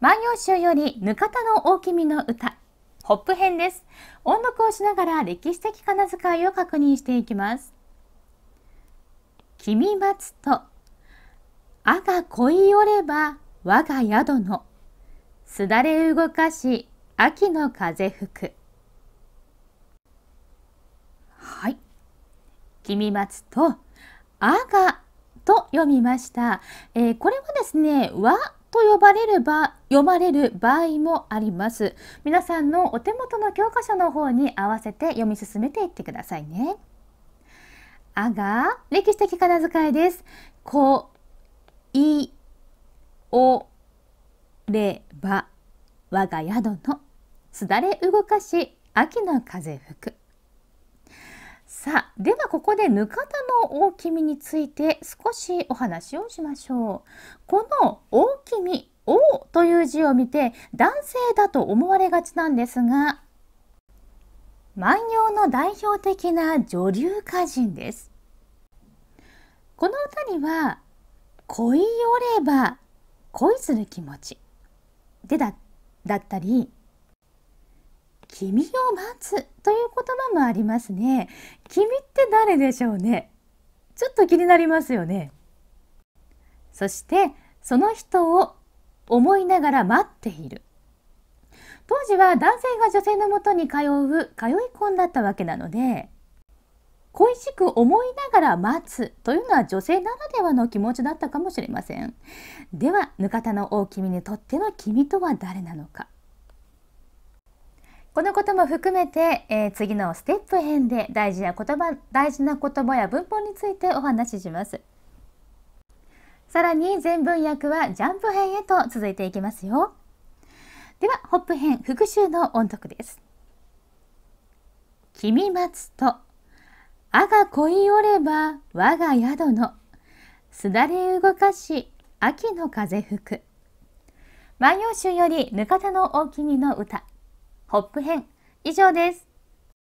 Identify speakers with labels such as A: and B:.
A: 万葉集よりぬかたの大きみの歌ホップ編です音読をしながら歴史的仮名遣いを確認していきます君待つとあが恋よれば我が宿のすだれ動かし秋の風吹くはい君待つとあがと読みました、えー、これはですね和と呼ばれる場読まれる場合もあります皆さんのお手元の教科書の方に合わせて読み進めていってくださいねあが歴史的仮名遣いですこいおれば我が宿のすだれ動かし秋の風吹くさあではここでぬかたの大きみについて少しお話をしましょうこの大きみ王という字を見て男性だと思われがちなんですが万葉の代表的な女流歌人ですこの歌には恋よれば恋する気持ちでだだったり君を待つという言葉もありますね君って誰でしょうねちょっと気になりますよねそしてその人を思いながら待っている当時は男性が女性のもとに通う通い婚だったわけなので恋しく思いながら待つというのは女性ならではの気持ちだったかもしれませんではぬかたの大君にとっての君とは誰なのかこのことも含めて、えー、次のステップ編で大事な言葉大事な言葉や文法についてお話しします。さらに全文訳はジャンプ編へと続いていきますよ。では、ホップ編復習の音読です。君待つと、あが恋おれば我が宿の、すだれ動かし秋の風吹く。万葉集よりぬかたの大きみの歌、ホップ編、以上です。